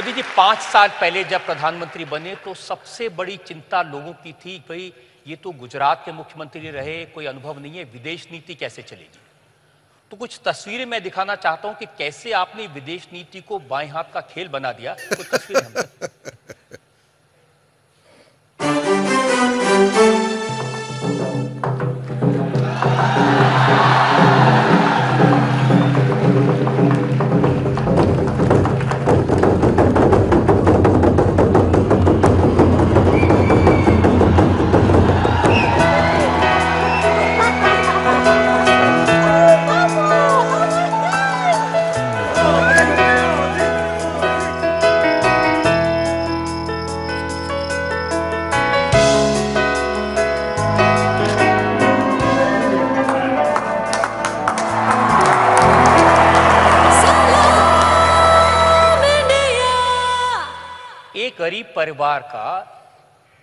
मोदी तो जी पांच साल पहले जब प्रधानमंत्री बने तो सबसे बड़ी चिंता लोगों की थी भाई ये तो गुजरात के मुख्यमंत्री रहे कोई अनुभव नहीं है विदेश नीति कैसे चलेगी तो कुछ तस्वीरें मैं दिखाना चाहता हूं कि कैसे आपने विदेश नीति को बाएं हाथ का खेल बना दिया कुछ तस्वीरें गरीब परिवार का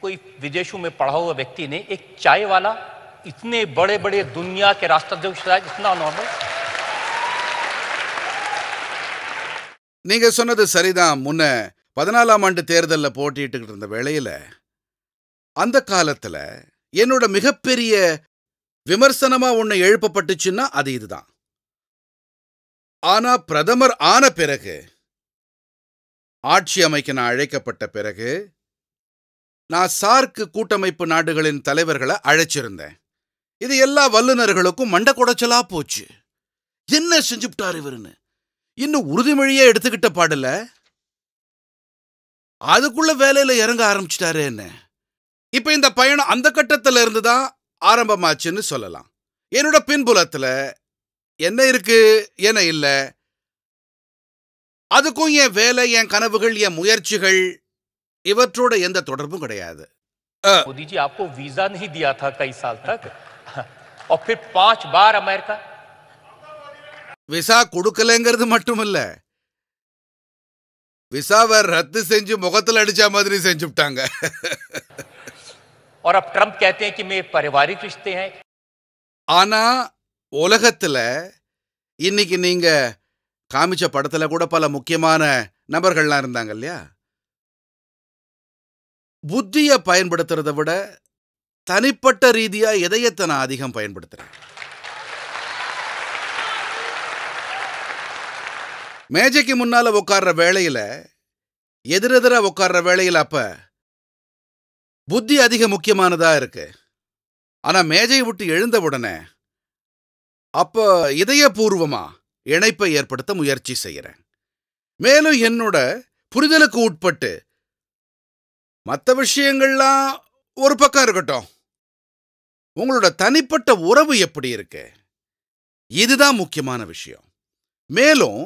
कोई विदेशों में पढ़ा हुआ व्यक्ति ने एक चाय वाला इतने बड़े बड़े दुनिया के राष्ट्राध्यक्ष इतना नॉर्मल நீங்க சொன்னது சரிதான் முன்ன பதினாலாம் ஆண்டு தேர்தலில் போட்டிட்டு இருந்த வேளையில் அந்த காலத்தில் என்னோட மிகப்பெரிய விமர்சனமாக ஒன்று எழுப்பப்பட்டுச்சுன்னா அது இதுதான் ஆனால் பிரதமர் ஆன பிறகு ஆட்சி அமைக்க நான் அழைக்கப்பட்ட பிறகு நான் சார்க்கு கூட்டமைப்பு நாடுகளின் தலைவர்களை அழைச்சிருந்தேன் இது எல்லா வல்லுநர்களுக்கும் மண்ட குடைச்சலா போச்சு என்ன செஞ்சுட்டார் இவருன்னு இன்னும் உறுதிமொழியே எடுத்துக்கிட்ட பாடல அதுக்குள்ள வேலையில இறங்க ஆரம்பிச்சிட்டாரு என்ன இப்ப இந்த பயணம் அந்த கட்டத்துல இருந்து தான் ஆரம்பமாச்சுன்னு சொல்லலாம் என்னோட பின்புலத்துல என்ன இருக்கு என்ன இல்லை அதுக்கும் என் வேலை என் கனவுகள் என் முயற்சிகள் இவற்றோட எந்த தொடர்பும் கிடையாது मोदी जी आपको वीजा नहीं दिया था कई साल तक और फिर பார் बार விசா கொடுக்கலங்கிறது மட்டும் இல்ல விசாவை ரத்து செஞ்சு முகத்துல அடிச்ச மாதிரி செஞ்சுட்டாங்க और अब ट्रम्प कहते हैं कि मेरे पारिवारिक रिश्ते हैं ஆனா உலகத்துல இன்னைக்கு நீங்க காமிச்ச படத்துல கூட பல முக்கியமான நபர்கள்லாம் இருந்தாங்க இல்லையா புத்தியை பயன்படுத்துறதை விட தனிப்பட்ட ரீதியா இதயத்தை நான் அதிகம் பயன்படுத்துறேன் மேஜைக்கு முன்னால உட்கார்ற வேலையில எதிரெதிர உட்கார்ற வேளையில் அப்ப புத்தி அதிக முக்கியமானதா இருக்கு ஆனா மேஜையை விட்டு எழுந்த உடனே அப்போ இதயபூர்வமா இணைப்பை ஏற்படுத்த முயற்சி செய்கிறேன் மேலும் என்னோட புரிதலுக்கு உட்பட்டு மற்ற விஷயங்கள்லாம் ஒரு பக்கம் இருக்கட்டும் உங்களோட தனிப்பட்ட உறவு எப்படி இருக்கு இதுதான் முக்கியமான விஷயம் மேலும்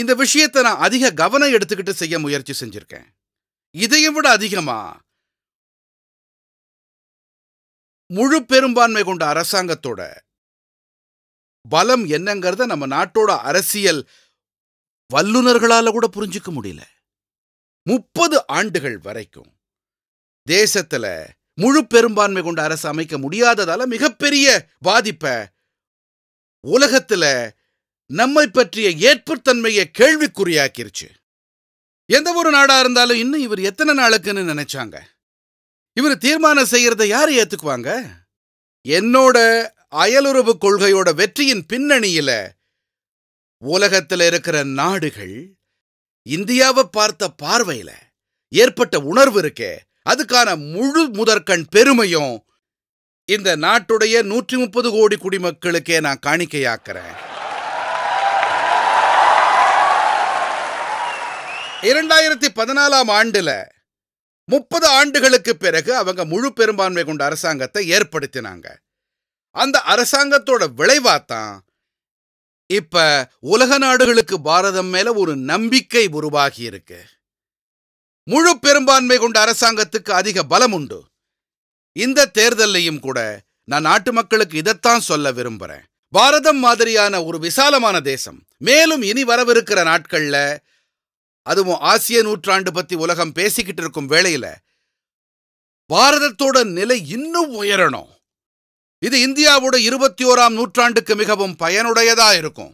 இந்த விஷயத்தை நான் அதிக கவனம் எடுத்துக்கிட்டு செய்ய முயற்சி செஞ்சிருக்கேன் இதையும் விட அதிகமா முழு பெரும்பான்மை கொண்ட அரசாங்கத்தோட பலம் என்னங்கிறத நம்ம நாட்டோட அரசியல் வல்லுநர்களால கூட புரிஞ்சுக்க முடியல முப்பது ஆண்டுகள் வரைக்கும் தேசத்துல முழு பெரும்பான்மை கொண்ட அரசு அமைக்க முடியாததால மிகப்பெரிய பாதிப்பை உலகத்துல நம்மை பற்றிய ஏற்புத்தன்மையை கேள்விக்குறியாக்கிருச்சு எந்த ஒரு நாடா இருந்தாலும் இன்னும் இவர் எத்தனை நாளுக்குன்னு நினைச்சாங்க இவர் தீர்மானம் செய்யறத யார் ஏத்துக்குவாங்க என்னோட அயலுறவு கொள்கையோட வெற்றியின் பின்னணியில உலகத்தில் இருக்கிற நாடுகள் இந்தியாவை பார்த்த பார்வையில ஏற்பட்ட உணர்வு இருக்கே அதுக்கான முழு முதற்கண் பெருமையும் இந்த நாட்டுடைய நூற்றி முப்பது கோடி குடிமக்களுக்கே நான் காணிக்கையாக்குறேன் இரண்டாயிரத்தி பதினாலாம் ஆண்டுல முப்பது ஆண்டுகளுக்கு பிறகு அவங்க முழு பெரும்பான்மை கொண்ட அரசாங்கத்தை ஏற்படுத்தினாங்க அந்த அரசாங்கத்தோட விளைவாத்தான் இப்ப உலக நாடுகளுக்கு பாரதம் மேல ஒரு நம்பிக்கை உருவாகி இருக்கு முழு பெரும்பான்மை கொண்ட அரசாங்கத்துக்கு அதிக பலம் உண்டு இந்த தேர்தலையும் கூட நான் நாட்டு மக்களுக்கு இதைத்தான் சொல்ல விரும்புறேன் பாரதம் மாதிரியான ஒரு விசாலமான தேசம் மேலும் இனி வரவிருக்கிற நாட்கள்ல அதுவும் ஆசிய நூற்றாண்டு பத்தி உலகம் பேசிக்கிட்டு இருக்கும் வேளையில பாரதத்தோட நிலை இன்னும் உயரணும் இது இந்தியாவோட இருபத்தி ஓராம் நூற்றாண்டுக்கு மிகவும் பயனுடையதா இருக்கும்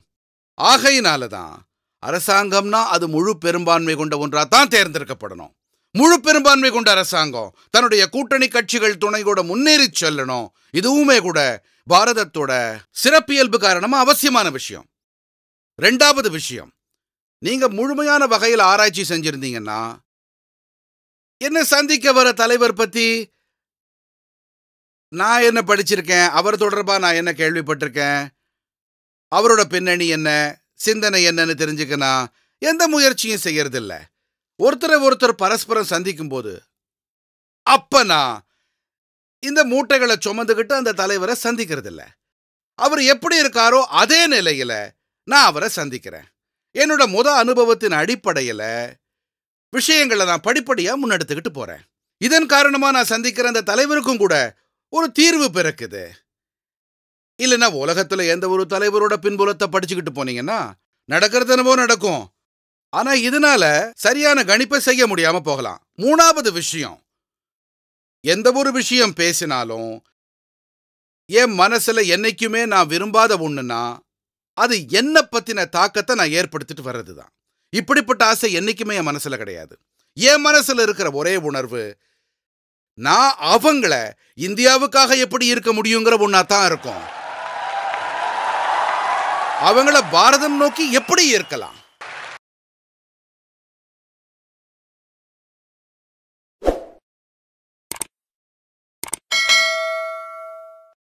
ஆகையினால தான் அரசாங்கம்னா அது முழு பெரும்பான்மை கொண்ட ஒன்றா தான் தேர்ந்தெடுக்கப்படணும் முழு பெரும்பான்மை கொண்ட அரசாங்கம் தன்னுடைய கூட்டணி கட்சிகள் துணை கூட முன்னேறி செல்லணும் இதுவுமே கூட பாரதத்தோட சிறப்பியல்பு காரணமா அவசியமான விஷயம் ரெண்டாவது விஷயம் நீங்க முழுமையான வகையில் ஆராய்ச்சி செஞ்சிருந்தீங்கன்னா என்ன சந்திக்க வர தலைவர் பத்தி நான் என்ன படிச்சிருக்கேன் அவர் தொடர்பாக நான் என்ன கேள்விப்பட்டிருக்கேன் அவரோட பின்னணி என்ன சிந்தனை என்னன்னு தெரிஞ்சுக்கனா எந்த முயற்சியும் செய்யறதில்ல ஒருத்தரை ஒருத்தர் பரஸ்பரம் சந்திக்கும் போது அப்ப நான் இந்த மூட்டைகளை சுமந்துக்கிட்டு அந்த தலைவரை சந்திக்கிறதில்ல அவர் எப்படி இருக்காரோ அதே நிலையில நான் அவரை சந்திக்கிறேன் என்னோட முத அனுபவத்தின் அடிப்படையில விஷயங்களை நான் படிப்படியாக முன்னெடுத்துக்கிட்டு போறேன் இதன் காரணமா நான் சந்திக்கிற அந்த தலைவருக்கும் கூட ஒரு தீர்வு பிறக்குது இல்லைன்னா உலகத்தில் எந்த ஒரு தலைவரோட பின்புலத்தை படிச்சுக்கிட்டு போனீங்கன்னா நடக்கிறது என்னவோ நடக்கும் ஆனா இதனால சரியான கணிப்பை செய்ய முடியாம போகலாம் மூணாவது விஷயம் எந்த ஒரு விஷயம் பேசினாலும் என் மனசுல என்னைக்குமே நான் விரும்பாத ஒண்ணுன்னா அது என்னை பத்தின தாக்கத்தை நான் ஏற்படுத்திட்டு வர்றது தான் இப்படிப்பட்ட ஆசை என்னைக்குமே என் மனசுல கிடையாது என் மனசுல இருக்கிற ஒரே உணர்வு நான் அவங்கள இந்தியாவுக்காக எப்படி இருக்க முடியுங்கிற ஒன்றா தான் இருக்கும் அவங்கள பாரதம் நோக்கி எப்படி இருக்கலாம்